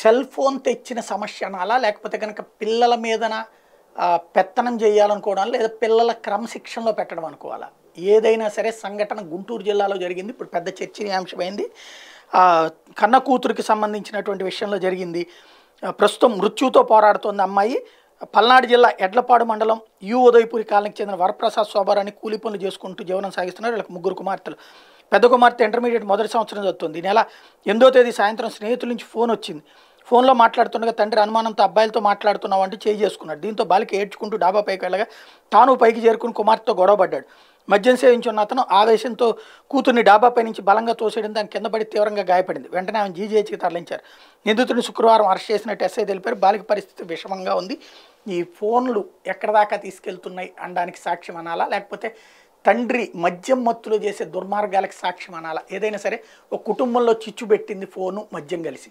cell phone తెచ్చిన సమస్య అనాలా లేకపోతే కనుక పిల్లల మీదన పెత్తనం చేయాలనుకోవడం లేదా పిల్లల క్రమశిక్షణలో పెట్టడం అనుకోవాలా ఏదైనా సరే సంఘటన గుంటూరు జిల్లాలో జరిగింది ఇప్పుడు పెద్ద చర్చనీయాంశమైంది కన్న కూతురికి సంబంధించినటువంటి విషయంలో జరిగింది ప్రస్తుతం మృత్యుతో పోరాడుతోంది అమ్మాయి పల్నాడు జిల్లా ఎడ్లపాడు మండలం యు ఉదయపూరి కాలనీకి చెందిన వరప్రసాద్ శోభారాన్ని కూలి పనులు చేసుకుంటూ జీవనం సాగిస్తున్నారు వీళ్ళకి ముగ్గురు కుమార్తెలు పెద్ద కుమార్తె ఇంటర్మీడియట్ మొదటి సంవత్సరం చదువుతుంది నెల ఎనిమిదో తేదీ సాయంత్రం స్నేహితుల నుంచి ఫోన్ వచ్చింది ఫోన్లో మాట్లాడుతుండగా తండ్రి అనుమానంతో అబ్బాయిలతో మాట్లాడుతున్నావు అంటే చేయి చేసుకున్నాడు దీంతో బాలిక ఏడ్చుకుంటూ డాబా పైకి వెళ్ళగా తాను పైకి చేరుకుని కుమార్తెతో గొడవపడ్డాడు మద్యం సేవించున్న అతను ఆవేశంతో కూతుర్ని డాబాపై నుంచి బలంగా తోసేయడం దాని కింద పడి తీవ్రంగా గాయపడింది వెంటనే ఆమె జీజీహెచ్కి తరలించారు నిందితుడిని శుక్రవారం అరెస్ట్ చేసినట్టు ఎస్ఐ తెలిపారు బాలిక పరిస్థితి విషమంగా ఉంది ఈ ఫోన్లు ఎక్కడ దాకా తీసుకెళ్తున్నాయి అనడానికి సాక్ష్యం అనాలా లేకపోతే తండ్రి మద్యం మత్తులో చేసే దుర్మార్గాలకు సాక్ష్యం అనాలా ఏదైనా సరే ఒక కుటుంబంలో చిచ్చు పెట్టింది ఫోను మద్యం కలిసి